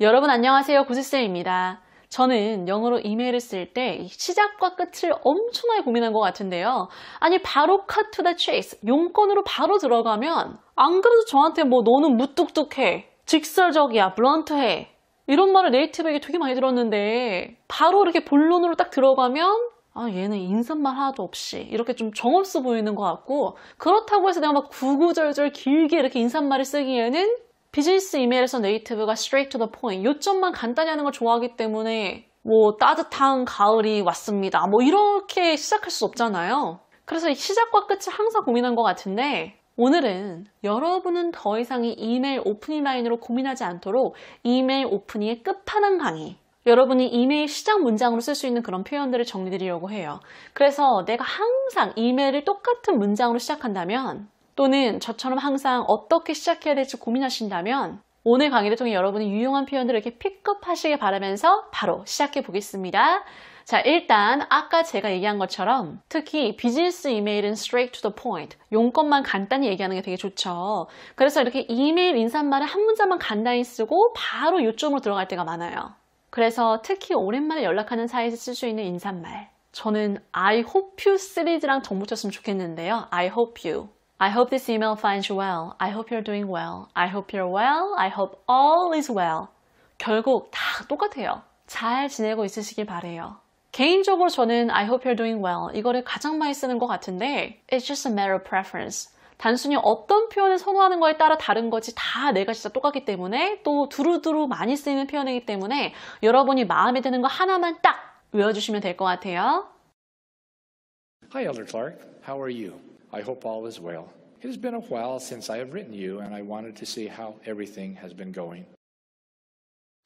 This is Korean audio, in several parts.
여러분 안녕하세요. 구지쌤입니다. 저는 영어로 이메일을 쓸 때 시작과 끝을 엄청나게 고민한 것 같은데요. 아니 바로 cut to the chase, 용건으로 바로 들어가면 안 그래도 저한테 뭐 너는 무뚝뚝해, 직설적이야, 블런트해 이런 말을 네이티브에게 되게 많이 들었는데 바로 이렇게 본론으로 딱 들어가면 아 얘는 인사말 하나도 없이 이렇게 좀 정없어 보이는 것 같고 그렇다고 해서 내가 막 구구절절 길게 이렇게 인사말을 쓰기에는 비즈니스 이메일에서 네이티브가 straight to the point, 요점만 간단히 하는 걸 좋아하기 때문에 뭐 따뜻한 가을이 왔습니다. 뭐 이렇게 시작할 수 없잖아요. 그래서 시작과 끝을 항상 고민한 것 같은데 오늘은 여러분은 더 이상 이 이메일 오프닝 라인으로 고민하지 않도록 이메일 오프닝의 끝판왕 강의 여러분이 이메일 시작 문장으로 쓸 수 있는 그런 표현들을 정리드리려고 해요. 그래서 내가 항상 이메일을 똑같은 문장으로 시작한다면 또는 저처럼 항상 어떻게 시작해야 될지 고민하신다면 오늘 강의를 통해 여러분이 유용한 표현들을 이렇게 픽업하시길 바라면서 바로 시작해 보겠습니다. 자, 일단 아까 제가 얘기한 것처럼 특히 비즈니스 이메일은 straight to the point, 용건만 간단히 얘기하는 게 되게 좋죠. 그래서 이렇게 이메일 인사말을 한 문자만 간단히 쓰고 바로 요점으로 들어갈 때가 많아요. 그래서 특히 오랜만에 연락하는 사이에서 쓸수 있는 인사말 저는 I hope you 시리즈랑 정붙였으면 좋겠는데요. I hope you. I hope this email finds you well. I hope you're doing well. I hope you're well. I hope all is well. 결국 다 똑같아요. 잘 지내고 있으시길 바래요. 개인적으로 저는 I hope you're doing well 이거를 가장 많이 쓰는 것 같은데 It's just a matter of preference. 단순히 어떤 표현을 선호하는 거에 따라 다른 거지 다 내가 진짜 똑같기 때문에 또 두루두루 많이 쓰이는 표현이기 때문에 여러분이 마음에 드는 거 하나만 딱 외워주시면 될 것 같아요. Hi, Elder Clark. How are you? I hope all is well. It has been a while since I have written you, and I wanted to see how everything has been going.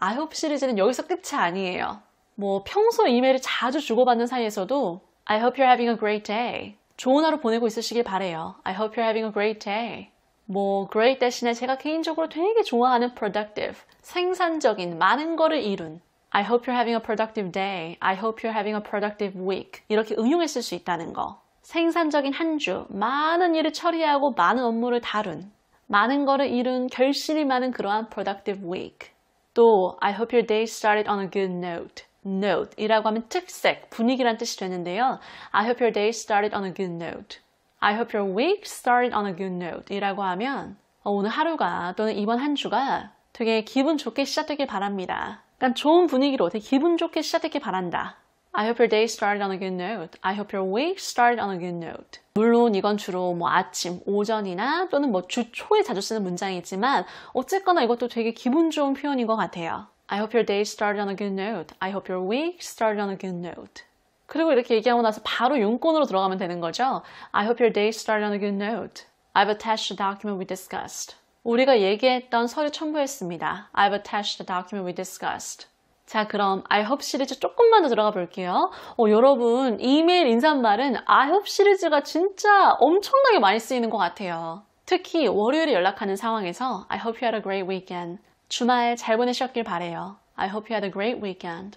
I hope 시리즈는 여기서 끝이 아니에요. 뭐 평소 이메일을 자주 주고받는 사이에서도 I hope you're having a great day. 좋은 하루 보내고 있으시길 바래요. I hope you're having a great day. 뭐 great 대신에 제가 개인적으로 되게 좋아하는 productive, 생산적인 많은 거를 이룬 I hope you're having a productive day. I hope you're having a productive week. 이렇게 응용했을 수 있다는 거. 생산적인 한 주, 많은 일을 처리하고 많은 업무를 다룬, 많은 거를 이룬 결실이 많은 그러한 productive week. 또 I hope your day started on a good note. note 이라고 하면 특색, 분위기란 뜻이 되는데요. I hope your day started on a good note. I hope your week started on a good note 이라고 하면 오늘 하루가 또는 이번 한 주가 되게 기분 좋게 시작되길 바랍니다. 그러니까 좋은 분위기로 되게 기분 좋게 시작되길 바란다. I hope your day started on a good note. I hope your week started on a good note. 물론 이건 주로 뭐 아침, 오전이나 또는 뭐 주 초에 자주 쓰는 문장이지만 어쨌거나 이것도 되게 기분 좋은 표현인 것 같아요. I hope your day started on a good note. I hope your week started on a good note. 그리고 이렇게 얘기하고 나서 바로 용건으로 들어가면 되는 거죠. I hope your day started on a good note. I've attached the document we discussed. 우리가 얘기했던 서류 첨부했습니다. I've attached the document we discussed. 자 그럼 I hope 시리즈 조금만 더 들어가 볼게요. 어, 여러분 이메일 인사말은 I hope 시리즈가 진짜 엄청나게 많이 쓰이는 것 같아요. 특히 월요일에 연락하는 상황에서 I hope you had a great weekend. 주말 잘 보내셨길 바래요. I hope you had a great weekend.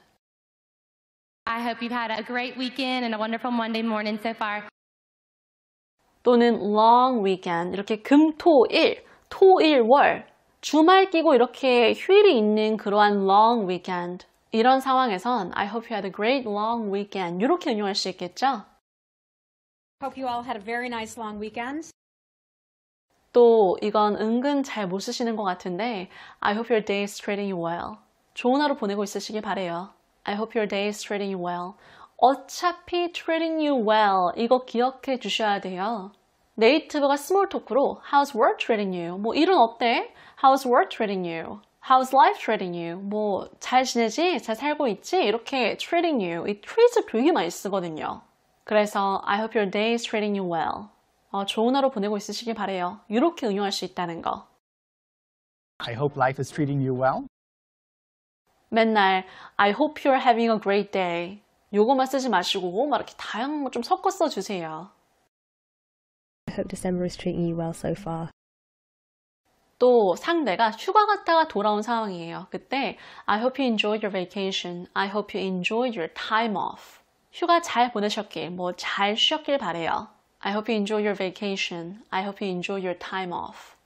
I hope you've had a great weekend and a wonderful Monday morning so far. 또는 long weekend 이렇게 금, 토, 일, 토, 일, 월 주말 끼고 이렇게 휴일이 있는 그러한 long weekend 이런 상황에선 I hope you had a great long weekend 이렇게 응용할 수 있겠죠? Hope you all had a very nice long weekend. 또 이건 은근 잘 못 쓰시는 것 같은데 I hope your day is treating you well. 좋은 하루 보내고 있으시길 바래요. I hope your day is treating you well. 어차피 treating you well 이거 기억해 주셔야 돼요. 네이티브가 스몰 토크로 How's work treating you? 뭐 일은 어때? How's work treating you? How's life treating you? 뭐 잘 지내지? 잘 살고 있지? 이렇게 treating you 이 treat을 되게 많이 쓰거든요. 그래서 I hope your day is treating you well. 어, 좋은 하루 보내고 있으시길 바래요. 이렇게 응용할 수 있다는 거. I hope life is treating you well. 맨날 I hope you're having a great day. 요거만 쓰지 마시고 막 이렇게 다양한 거 좀 섞어 써 주세요. I hope December is treating you well so far. 또 상대가 휴가 갔다가 돌아온 상황이에요. 그때 I hope you enjoyed your vacation. I hope you enjoyed your time off. 휴가 잘 보내셨길, 뭐 잘 쉬었길 바래요. I hope you enjoyed your vacation. I hope you enjoyed your time off.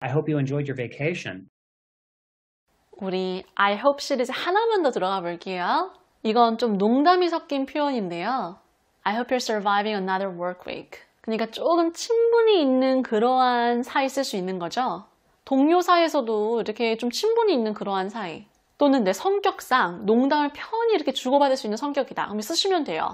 I hope you enjoyed your vacation. 우리 I hope 시리즈 하나만 더 들어가 볼게요. 이건 좀 농담이 섞인 표현인데요. I hope you're surviving another work week. 그러니까 조금 친분이 있는 그러한 사이 쓸 수 있는 거죠. 동료 사이에서도 이렇게 좀 친분이 있는 그러한 사이 또는 내 성격상 농담을 편히 이렇게 주고받을 수 있는 성격이다. 그럼 쓰시면 돼요.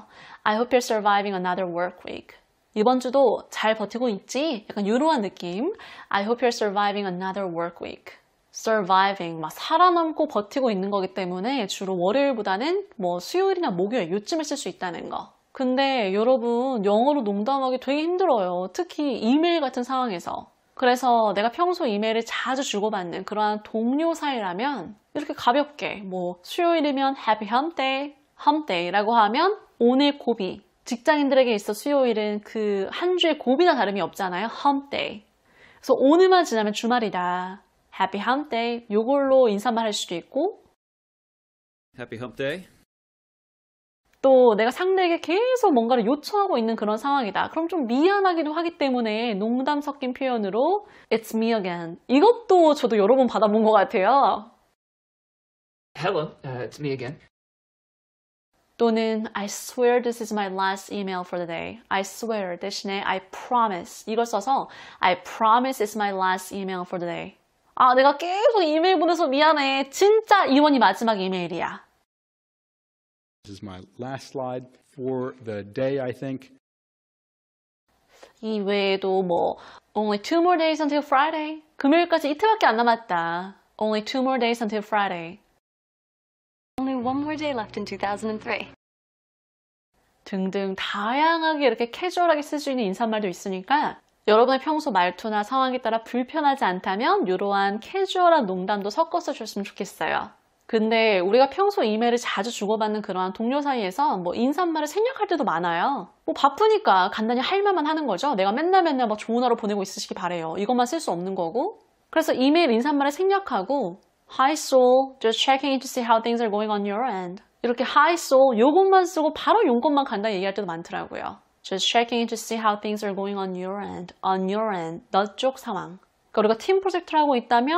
I hope you're surviving another work week. 이번 주도 잘 버티고 있지? 약간 유로한 느낌. I hope you're surviving another work week. surviving, 막 살아남고 버티고 있는 거기 때문에 주로 월요일보다는 뭐 수요일이나 목요일 요쯤에 쓸 수 있다는 거. 근데 여러분 영어로 농담하기 되게 힘들어요. 특히 이메일 같은 상황에서. 그래서 내가 평소 이메일을 자주 주고받는 그러한 동료 사이라면 이렇게 가볍게 뭐 수요일이면 Happy Hump Day, Hump Day라고 하면 오늘 고비. 직장인들에게 있어 수요일은 그 한 주의 고비나 다름이 없잖아요. Hump Day. 그래서 오늘만 지나면 주말이다. Happy Hump Day. 요걸로 인사만 할 수도 있고. Happy Hump Day. 또 내가 상대에게 계속 뭔가를 요청하고 있는 그런 상황이다. 그럼 좀 미안하기도 하기 때문에 농담 섞인 표현으로 It's me again. 이것도 저도 여러 번 받아본 것 같아요. Hello, uh, it's me again. 또는 I swear this is my last email for the day. I swear 대신에 I promise 이걸 써서 I promise it's my last email for the day. 아, 내가 계속 이메일 보내서 미안해. 진짜 이번이 마지막 이메일이야. This is my last slide for the day, I think. 이 외에도 뭐 Only two more days until Friday. 금요일까지 이틀밖에 안 남았다. Only two more days until Friday. Only one more day left in 2003. 등등 다양하게 이렇게 캐주얼하게 쓸 수 있는 인사말도 있으니까 여러분의 평소 말투나 상황에 따라 불편하지 않다면 이러한 캐주얼한 농담도 섞어서 줬으면 좋겠어요. 근데 우리가 평소 이메일을 자주 주고받는 그러한 동료 사이에서 뭐 인사말을 생략할 때도 많아요. 뭐 바쁘니까 간단히 할 말만 하는 거죠. 내가 맨날 맨날 막 좋은 하루 보내고 있으시기 바래요. 이것만 쓸 수 없는 거고. 그래서 이메일 인사말을 생략하고 Hi Soul, just checking in to see how things are going on your end. 이렇게 Hi Soul 요것만 쓰고 바로 용건만 간단히 얘기할 때도 많더라고요. Just checking in to see how things are going on your end. On your end. 너 쪽 상황. 그 우리가 팀 프로젝트를 하고 있다면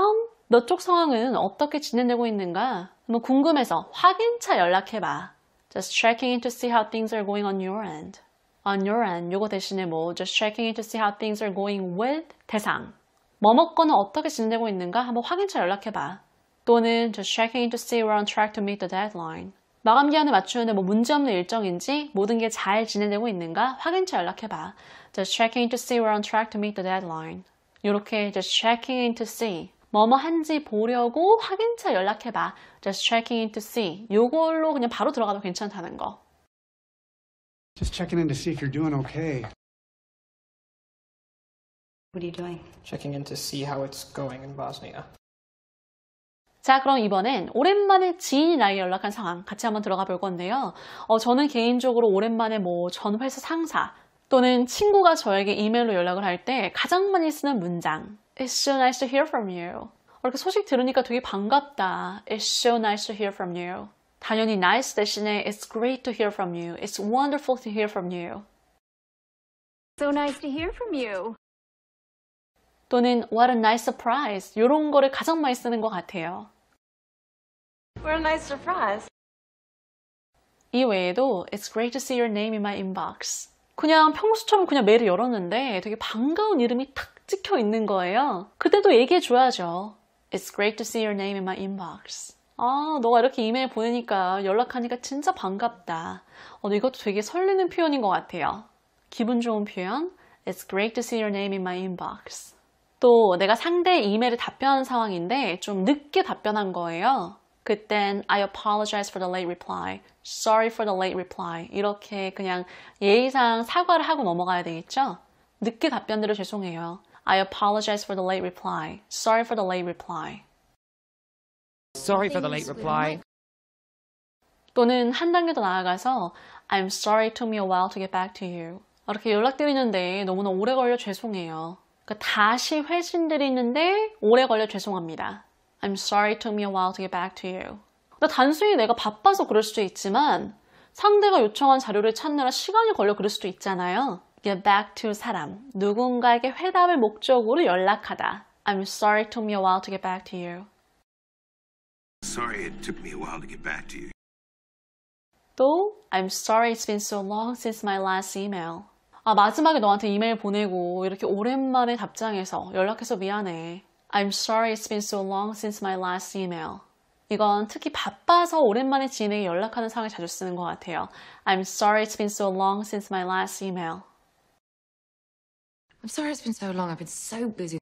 너쪽 상황은 어떻게 진행되고 있는가? 한번 궁금해서 확인차 연락해봐. Just checking in to see how things are going on your end. On your end 요거 대신에 뭐 just checking in to see how things are going with 대상. 뭐뭐 거는 어떻게 진행되고 있는가? 한번 확인차 연락해봐. 또는 just checking in to see we're on track to meet the deadline. 마감 기한을 맞추는데 뭐 문제없는 일정인지 모든 게 잘 진행되고 있는가 확인차 연락해봐. Just checking in to see we're on track to meet the deadline. 이렇게 just checking in to see 뭐뭐 한지 보려고 확인차 연락해봐. Just checking in to see. 요걸로 그냥 바로 들어가도 괜찮다는 거. Just checking in to see if you're doing okay. What are you doing? Checking in to see how it's going in Bosnia. 자, 그럼 이번엔 오랜만에 지인이 나에 연락한 상황 같이 한번 들어가 볼 건데요. 어, 저는 개인적으로 오랜만에 뭐 전 회사 상사 또는 친구가 저에게 이메일로 연락을 할 때 가장 많이 쓰는 문장 It's so nice to hear from you. 이렇게 소식 들으니까 되게 반갑다. It's so nice to hear from you. 당연히 nice 대신에 It's great to hear from you. It's wonderful to hear from you. So nice to hear from you. 또는 What a nice surprise. 이런 거를 가장 많이 쓰는 것 같아요. What a nice surprise. 이 외에도 It's great to see your name in my inbox. 그냥 평소처럼 그냥 메일을 열었는데 되게 반가운 이름이 탁 찍혀 있는 거예요. 그때도 얘기해 줘야죠. It's great to see your name in my inbox. 아, 너가 이렇게 이메일 보내니까 연락하니까 진짜 반갑다. 어, 이것도 되게 설레는 표현인 것 같아요. 기분 좋은 표현. It's great to see your name in my inbox. 또 내가 상대 이메일을답변하는 상황인데 좀 늦게 답변한 거예요. 그땐 I apologize for the late reply. Sorry for the late reply. 이렇게 그냥 예의상 사과를 하고 넘어가야 되겠죠? 늦게 답변드려 죄송해요. I apologize for the late reply. Sorry for the late reply. Sorry for the late reply. 또는 한 단계 더 나아가서 I'm sorry it took me a while to get back to you. 이렇게 연락드리는데 너무나 오래 걸려 죄송해요. 그러니까 다시 회신드리는데 오래 걸려 죄송합니다. I'm sorry it took me a while to get back to you. 그러니까 단순히 내가 바빠서 그럴 수도 있지만 상대가 요청한 자료를 찾느라 시간이 걸려 그럴 수도 있잖아요. Get back to 사람, 누군가에게 회담을 목적으로 연락하다. I'm sorry it took me a while to get back to you. Sorry it took me a while to get back to you. 또 I'm sorry it's been so long since my last email. 아 마지막에 너한테 이메일 보내고 이렇게 오랜만에 답장해서 연락해서 미안해. I'm sorry it's been so long since my last email. 이건 특히 바빠서 오랜만에 지인에게 연락하는 상황에 자주 쓰는 것 같아요. I'm sorry it's been so long since my last email. I'm sorry it's been so long. I've been so busy.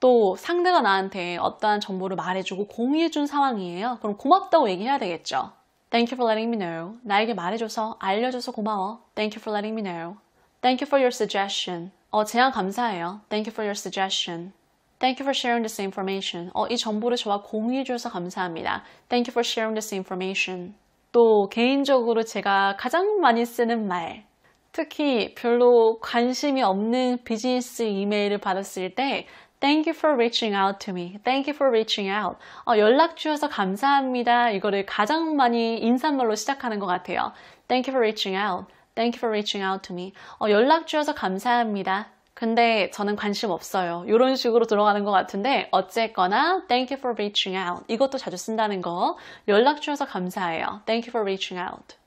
또 상대가 나한테 어떠한 정보를 말해주고 공유해준 상황이에요. 그럼 고맙다고 얘기해야 되겠죠. Thank you for letting me know. 나에게 말해줘서 알려줘서 고마워. Thank you for letting me know. Thank you for your suggestion. 어, 제안 감사해요. Thank you for your suggestion. Thank you for sharing this information. 어, 이 정보를 저와 공유해줘서 감사합니다. Thank you for sharing this information. 또 개인적으로 제가 가장 많이 쓰는 말 특히 별로 관심이 없는 비즈니스 이메일을 받았을 때 Thank you for reaching out to me. Thank you for reaching out. 어, 연락 주셔서 감사합니다. 이거를 가장 많이 인사말로 시작하는 것 같아요. Thank you for reaching out. Thank you for reaching out to me. 어, 연락 주셔서 감사합니다. 근데 저는 관심 없어요. 이런 식으로 들어가는 것 같은데 어쨌거나 Thank you for reaching out. 이것도 자주 쓴다는 거. 연락 주셔서 감사해요. Thank you for reaching out.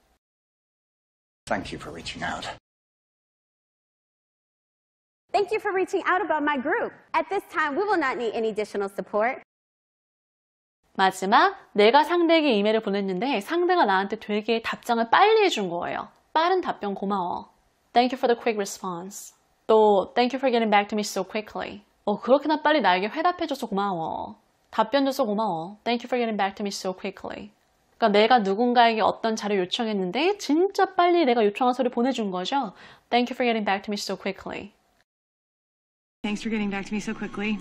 Thank you for reaching out. Thank you for reaching out about my group. At this time, we will not need any additional support. 마지막, 내가 상대에게 이메일을 보냈는데 상대가 나한테 되게 답장을 빨리 해준 거예요. 빠른 답변 고마워. Thank you for the quick response. 또 Thank you for getting back to me so quickly. 어, 그렇게나 빨리 나에게 회답해줘서 고마워. 답변줘서 고마워. Thank you for getting back to me so quickly. 그러니까 내가 누군가에게 어떤 자료 요청했는데 진짜 빨리 내가 요청한 서류 보내준 거죠. Thank you for getting back to me so quickly. Thanks for getting back to me so quickly.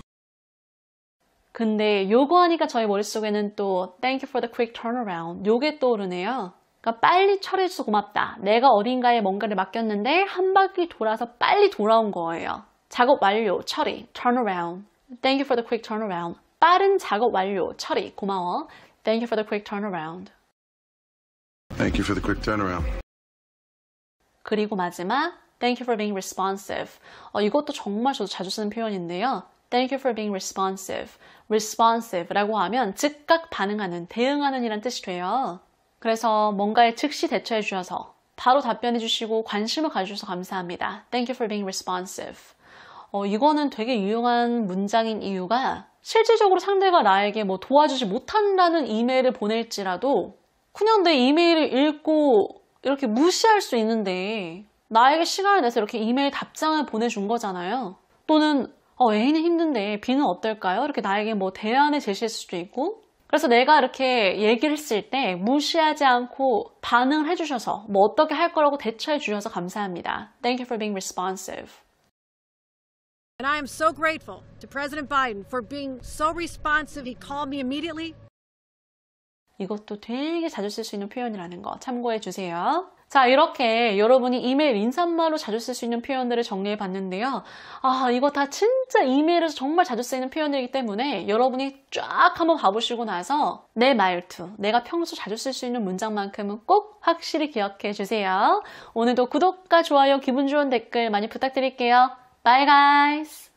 근데 요거 하니까 저희 머릿속에는 또 Thank you for the quick turnaround 요게 떠오르네요. 그러니까 빨리 처리해줘서 고맙다. 내가 어딘가에 뭔가를 맡겼는데 한 바퀴 돌아서 빨리 돌아온 거예요. 작업 완료, 처리, turnaround. Thank you for the quick turnaround. 빠른 작업 완료, 처리, 고마워. Thank you for the quick turnaround. Thank you for the quick turnaround. 그리고 마지막 Thank you for being responsive. 어, 이것도 정말 저도 자주 쓰는 표현인데요. Thank you for being responsive. responsive라고 하면 즉각 반응하는, 대응하는 이란 뜻이 돼요. 그래서 뭔가에 즉시 대처해 주셔서 바로 답변해 주시고 관심을 가져주셔서 감사합니다. Thank you for being responsive. 어, 이거는 되게 유용한 문장인 이유가 실질적으로 상대가 나에게 뭐 도와주지 못한다는 이메일을 보낼지라도 그냥 내 이메일을 읽고 이렇게 무시할 수 있는데 나에게 시간을 내서 이렇게 이메일 답장을 보내준 거잖아요. 또는 어, 애인은 힘든데 비는 어떨까요? 이렇게 나에게 뭐 대안을 제시할 수도 있고 그래서 내가 이렇게 얘기를 했을 때 무시하지 않고 반응을 해주셔서 뭐 어떻게 할 거라고 대처해 주셔서 감사합니다. Thank you for being responsive. And I am so grateful to President Biden for being so responsive. He called me immediately. 이것도 되게 자주 쓸 수 있는 표현이라는 거 참고해 주세요. 자, 이렇게 여러분이 이메일 인사말로 자주 쓸 수 있는 표현들을 정리해 봤는데요. 아, 이거 다 진짜 이메일에서 정말 자주 쓰이는 표현이기 때문에 여러분이 쫙 한번 봐보시고 나서 내 말투, 내가 평소 자주 쓸 수 있는 문장만큼은 꼭 확실히 기억해 주세요. 오늘도 구독과 좋아요, 기분 좋은 댓글 많이 부탁드릴게요. Bye guys!